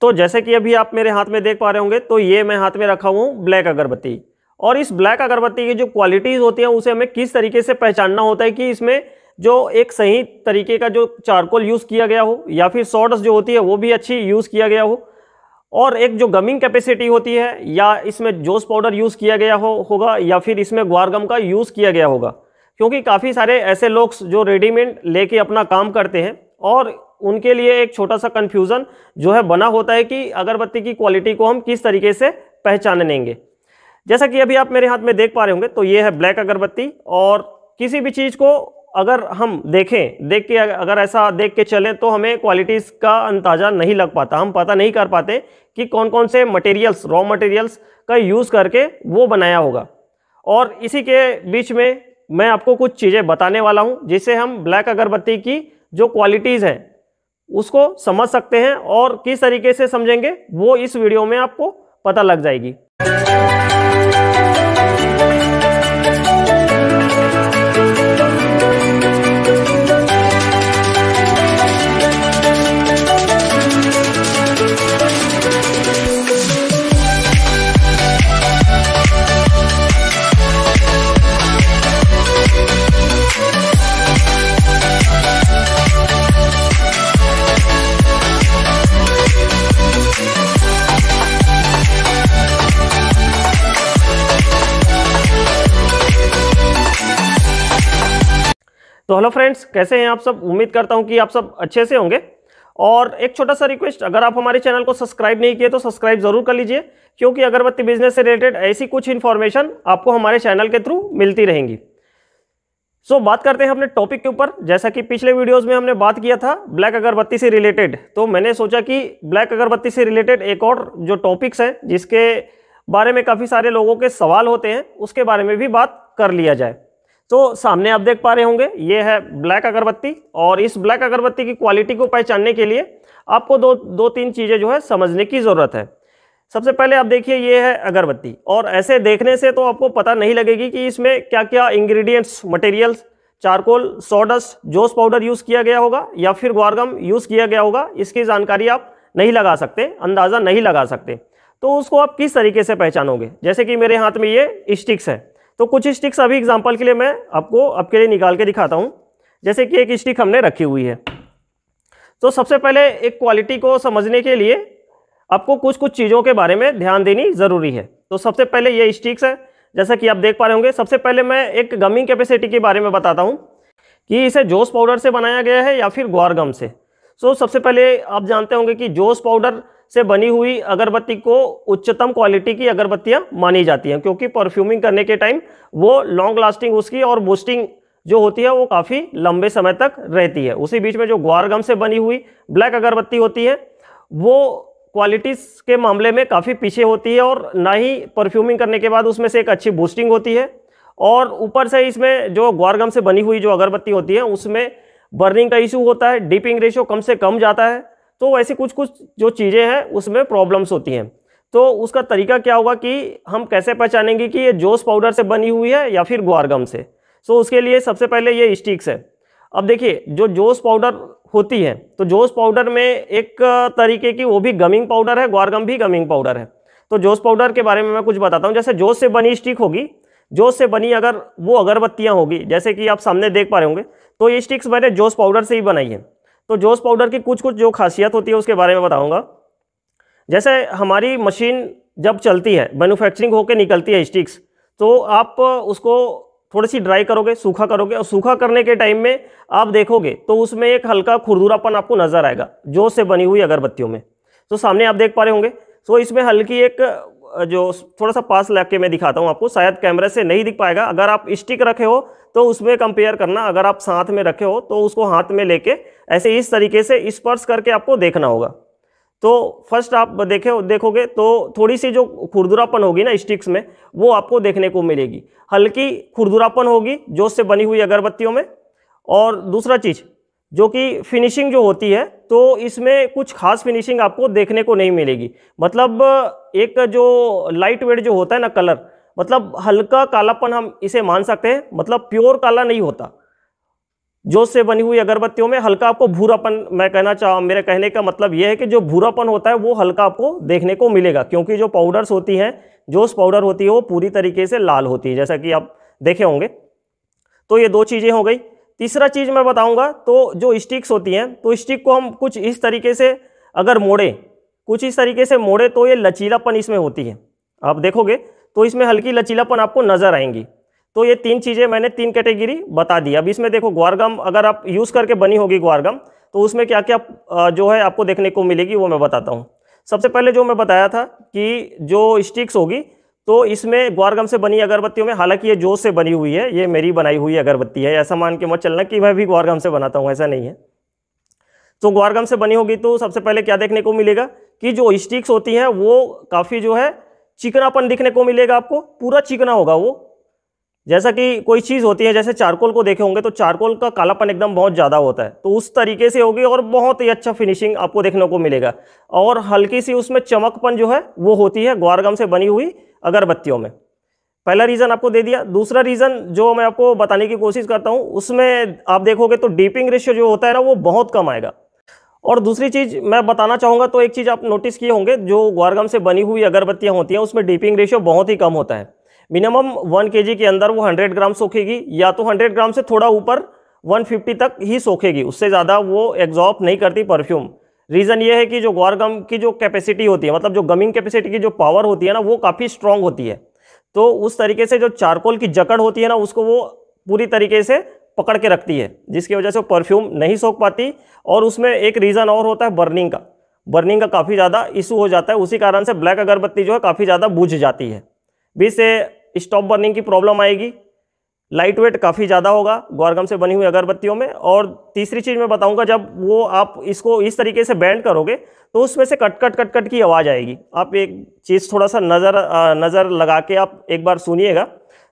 तो जैसे कि अभी आप मेरे हाथ में देख पा रहे होंगे तो ये मैं हाथ में रखा हूँ ब्लैक अगरबत्ती और इस ब्लैक अगरबत्ती की जो क्वालिटीज़ होती हैं उसे हमें किस तरीके से पहचानना होता है कि इसमें जो एक सही तरीके का जो चारकोल यूज़ किया गया हो या फिर सॉड्स जो होती है वो भी अच्छी यूज़ किया गया हो और एक जो गमिंग कैपेसिटी होती है या इसमें जोस पाउडर यूज़ किया गया हो होगा या फिर इसमें ग्वार गम का यूज़ किया गया होगा क्योंकि काफ़ी सारे ऐसे लोग जो रेडीमेड लेके अपना काम करते हैं और उनके लिए एक छोटा सा कन्फ्यूज़न जो है बना होता है कि अगरबत्ती की क्वालिटी को हम किस तरीके से पहचान लेंगे जैसा कि अभी आप मेरे हाथ में देख पा रहे होंगे तो ये है ब्लैक अगरबत्ती और किसी भी चीज़ को अगर हम देखें देख के अगर ऐसा देख के चलें तो हमें क्वालिटीज़ का अंदाज़ा नहीं लग पाता हम पता नहीं कर पाते कि कौन कौन से मटेरियल्स रॉ मटेरियल्स का यूज़ करके वो बनाया होगा और इसी के बीच में मैं आपको कुछ चीज़ें बताने वाला हूँ जिससे हम ब्लैक अगरबत्ती की जो क्वालिटीज़ हैं उसको समझ सकते हैं और किस तरीके से समझेंगे वो इस वीडियो में आपको पता लग जाएगी तो हेलो फ्रेंड्स कैसे हैं आप सब उम्मीद करता हूं कि आप सब अच्छे से होंगे और एक छोटा सा रिक्वेस्ट अगर आप हमारे चैनल को सब्सक्राइब नहीं किए तो सब्सक्राइब ज़रूर कर लीजिए क्योंकि अगरबत्ती बिजनेस से रिलेटेड ऐसी कुछ इन्फॉर्मेशन आपको हमारे चैनल के थ्रू मिलती रहेंगी सो so, बात करते हैं अपने टॉपिक के ऊपर जैसा कि पिछले वीडियोस में हमने बात किया था ब्लैक अगरबत्ती से रिलेटेड तो मैंने सोचा कि ब्लैक अगरबत्ती से रिलेटेड एक और जो टॉपिक्स हैं जिसके बारे में काफ़ी सारे लोगों के सवाल होते हैं उसके बारे में भी बात कर लिया जाए तो सामने आप देख पा रहे होंगे ये है ब्लैक अगरबत्ती और इस ब्लैक अगरबत्ती की क्वालिटी को पहचानने के लिए आपको दो दो तीन चीज़ें जो है समझने की ज़रूरत है सबसे पहले आप देखिए ये है अगरबत्ती और ऐसे देखने से तो आपको पता नहीं लगेगी कि इसमें क्या क्या इंग्रेडिएंट्स मटेरियल्स चारकोल सोडस जोस पाउडर यूज़ किया गया होगा या फिर ग्वारगम यूज़ किया गया होगा इसकी जानकारी आप नहीं लगा सकते अंदाज़ा नहीं लगा सकते तो उसको आप किस तरीके से पहचानोगे जैसे कि मेरे हाथ में ये स्टिक्स है तो कुछ स्टिक्स अभी एग्जाम्पल के लिए मैं आपको आपके लिए निकाल के दिखाता हूँ जैसे कि एक स्टिक हमने रखी हुई है तो सबसे पहले एक क्वालिटी को समझने के लिए आपको कुछ कुछ चीज़ों के बारे में ध्यान देनी ज़रूरी है तो सबसे पहले ये स्टिक्स है जैसा कि आप देख पा रहे होंगे सबसे पहले मैं एक गमिंग कैपेसिटी के बारे में बताता हूँ कि इसे जोश पाउडर से बनाया गया है या फिर ग्वार गम से सो तो so, सबसे पहले आप जानते होंगे कि जोश पाउडर से बनी हुई अगरबत्ती को उच्चतम क्वालिटी की अगरबत्तियाँ मानी जाती हैं क्योंकि परफ्यूमिंग करने के टाइम वो लॉन्ग लास्टिंग उसकी और बूस्टिंग जो होती है वो काफ़ी लंबे समय तक रहती है उसी बीच में जो ग्वार गम से बनी हुई ब्लैक अगरबत्ती होती है वो क्वालिटीज़ के मामले में काफ़ी पीछे होती है और ना ही परफ्यूमिंग करने के बाद उसमें से एक अच्छी बूस्टिंग होती है और ऊपर से इसमें जो ग्वार गम से बनी हुई जो अगरबत्ती होती है उसमें बर्निंग का इशू होता है डीपिंग रेशियो कम से कम जाता है तो ऐसी कुछ कुछ जो चीज़ें हैं उसमें प्रॉब्लम्स होती हैं तो उसका तरीका क्या होगा कि हम कैसे पहचानेंगे कि ये जोश पाउडर से बनी हुई है या फिर ग्वारगम से सो so, उसके लिए सबसे पहले ये स्टिक्स है अब देखिए जो जोश पाउडर होती है तो जोश पाउडर में एक तरीके की वो भी गमिंग पाउडर है ग्वारगम भी गमिंग पाउडर है तो जोश पाउडर के बारे में मैं कुछ बताता हूँ जैसे जोश से बनी स्टिक होगी जोश से बनी अगर वो अगरबत्तियाँ होगी जैसे कि आप सामने देख पा रहे होंगे तो ये स्टिक्स मैंने जोश पाउडर से ही बनाई है तो जोश पाउडर की कुछ कुछ जो खासियत होती है उसके बारे में बताऊँगा जैसे हमारी मशीन जब चलती है मैनुफैक्चरिंग होकर निकलती है स्टिक्स तो आप उसको थोड़ी सी ड्राई करोगे सूखा करोगे और सूखा करने के टाइम में आप देखोगे तो उसमें एक हल्का खुरदुरापन आपको नज़र आएगा जोश से बनी हुई अगरबत्तियों में तो सामने आप देख पा रहे होंगे तो इसमें हल्की एक जो थोड़ा सा पास लग के मैं दिखाता हूँ आपको शायद कैमरे से नहीं दिख पाएगा अगर आप स्टिक रखे हो तो उसमें कंपेयर करना अगर आप साथ में रखे हो तो उसको हाथ में लेके ऐसे इस तरीके से स्पर्श करके आपको देखना होगा तो फर्स्ट आप देखे देखोगे तो थोड़ी सी जो खुरदुरापन होगी ना स्टिक्स में वो आपको देखने को मिलेगी हल्की खुरदुरापन होगी जोश से बनी हुई अगरबत्तियों में और दूसरा चीज़ जो कि फिनिशिंग जो होती है तो इसमें कुछ खास फिनिशिंग आपको देखने को नहीं मिलेगी मतलब एक जो लाइट वेट जो होता है ना कलर मतलब हल्का कालापन हम इसे मान सकते हैं मतलब प्योर काला नहीं होता जोश से बनी हुई अगरबत्तियों में हल्का आपको भूरापन मैं कहना चाह मेरे कहने का मतलब यह है कि जो भूरापन होता है वो हल्का आपको देखने को मिलेगा क्योंकि जो पाउडर्स होती हैं जोश पाउडर होती है वो पूरी तरीके से लाल होती है जैसा कि आप देखे होंगे तो ये दो चीज़ें हो गई तीसरा चीज़ मैं बताऊंगा तो जो स्टिक्स होती हैं तो स्टिक को हम कुछ इस तरीके से अगर मोड़ें कुछ इस तरीके से मोड़े तो ये लचीलापन इसमें होती है आप देखोगे तो इसमें हल्की लचीलापन आपको नज़र आएंगी तो ये तीन चीज़ें मैंने तीन कैटेगरी बता दी अब इसमें देखो ग्वारगम अगर आप यूज़ करके बनी होगी ग्वारगम तो उसमें क्या क्या जो है आपको देखने को मिलेगी वो मैं बताता हूँ सबसे पहले जो मैं बताया था कि जो स्टिक्स होगी तो इसमें ग्वारगम से बनी अगरबत्तियों में हालांकि ये जोश से बनी हुई है ये मेरी बनाई हुई अगरबत्ती है ऐसा मान के मत चलना कि मैं भी ग्वारगम से बनाता हूँ ऐसा नहीं है तो ग्वारगम से बनी होगी तो सबसे पहले क्या देखने को मिलेगा कि जो स्टिक्स होती हैं वो काफ़ी जो है चिकनापन दिखने को मिलेगा आपको पूरा चिकना होगा वो जैसा कि कोई चीज़ होती है जैसे चारकोल को देखे होंगे तो चारकोल का कालापन एकदम बहुत ज़्यादा होता है तो उस तरीके से होगी और बहुत ही अच्छा फिनिशिंग आपको देखने को मिलेगा और हल्की सी उसमें चमकपन जो है वो होती है ग्वारगम से बनी हुई अगरबत्तियों में पहला रीज़न आपको दे दिया दूसरा रीज़न जो मैं आपको बताने की कोशिश करता हूँ उसमें आप देखोगे तो डीपिंग रेशियो जो होता है ना वो बहुत कम आएगा और दूसरी चीज़ मैं बताना चाहूँगा तो एक चीज़ आप नोटिस किए होंगे जो ग्वारगम से बनी हुई अगरबत्तियाँ होती हैं उसमें डीपिंग रेशियो बहुत ही कम होता है मिनिमम वन के के अंदर वो हंड्रेड ग्राम सोखेगी या तो हंड्रेड ग्राम से थोड़ा ऊपर 150 तक ही सोखेगी उससे ज़्यादा वो एग्जॉर्ब नहीं करती परफ्यूम रीज़न ये है कि जो ग्वारगम की जो कैपेसिटी होती है मतलब जो गमिंग कैपेसिटी की जो पावर होती है ना वो काफ़ी स्ट्रांग होती है तो उस तरीके से जो चारकोल की जकड़ होती है ना उसको वो पूरी तरीके से पकड़ के रखती है जिसकी वजह से परफ्यूम नहीं सोख पाती और उसमें एक रीज़न और होता है बर्निंग का बर्निंग का काफ़ी ज़्यादा इशू हो जाता है उसी कारण से ब्लैक अगरबत्ती जो है काफ़ी ज़्यादा बुझ जाती है बीस से स्टॉप बर्निंग की प्रॉब्लम आएगी लाइट वेट काफ़ी ज़्यादा होगा गौरगम से बनी हुई अगरबत्तियों में और तीसरी चीज़ मैं बताऊंगा जब वो आप इसको इस तरीके से बैंड करोगे तो उसमें से कट कट कट कट की आवाज़ आएगी आप एक चीज़ थोड़ा सा नज़र नज़र लगा के आप एक बार सुनिएगा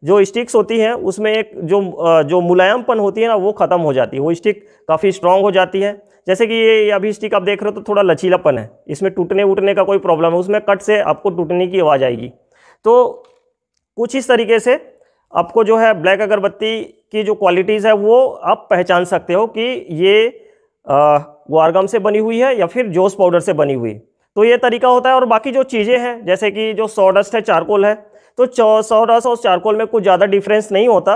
जो स्टिक्स होती हैं उसमें एक जो जो मुलायमपन होती है ना वो ख़त्म हो जाती है वो स्टिक काफ़ी स्ट्रांग हो जाती है जैसे कि ये अभी स्टिक आप देख रहे हो तो थोड़ा लचीलापन है इसमें टूटने उटने का कोई प्रॉब्लम है उसमें कट से आपको टूटने की आवाज़ आएगी तो कुछ इस तरीके से आपको जो है ब्लैक अगरबत्ती की जो क्वालिटीज़ है वो आप पहचान सकते हो कि ये वारगम से बनी हुई है या फिर जोश पाउडर से बनी हुई तो ये तरीका होता है और बाकी जो चीज़ें हैं जैसे कि जो सॉडस्ट है चारकोल है तो सौरस और चारकोल में कुछ ज़्यादा डिफरेंस नहीं होता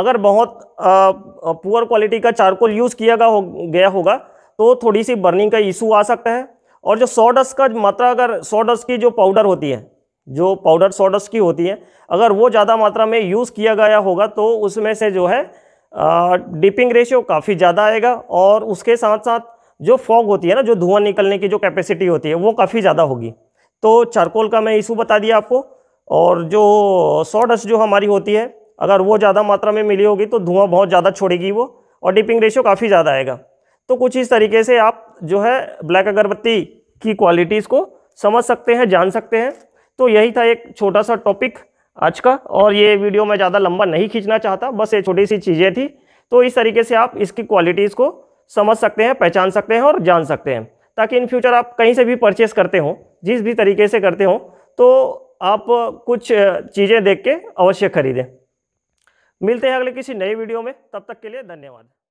अगर बहुत पुअर क्वालिटी का चारकोल यूज़ किया हो, गया होगा तो थोड़ी सी बर्निंग का इशू आ सकता है और जो सोडस का मात्रा अगर सोडस की जो पाउडर होती है जो पाउडर सोडस की होती है अगर वो ज़्यादा मात्रा में यूज़ किया गया होगा तो उसमें से जो है डिपिंग रेशियो काफ़ी ज़्यादा आएगा और उसके साथ साथ जो फॉग होती है ना जो धुआं निकलने की जो कैपेसिटी होती है वो काफ़ी ज़्यादा होगी तो चारकोल का मैं इशू बता दिया आपको और जो सॉडस्ट जो हमारी होती है अगर वो ज़्यादा मात्रा में मिली होगी तो धुआं बहुत ज़्यादा छोड़ेगी वो और डिपिंग रेशियो काफ़ी ज़्यादा आएगा तो कुछ इस तरीके से आप जो है ब्लैक अगरबत्ती की क्वालिटीज़ को समझ सकते हैं जान सकते हैं तो यही था एक छोटा सा टॉपिक आज का और ये वीडियो मैं ज़्यादा लंबा नहीं खींचना चाहता बस ये छोटी सी चीज़ें थी तो इस तरीके से आप इसकी क्वालिटीज़ को समझ सकते हैं पहचान सकते हैं और जान सकते हैं ताकि इन फ्यूचर आप कहीं से भी परचेस करते हों जिस भी तरीके से करते हों तो आप कुछ चीज़ें देख के अवश्य खरीदें मिलते हैं अगले किसी नई वीडियो में तब तक के लिए धन्यवाद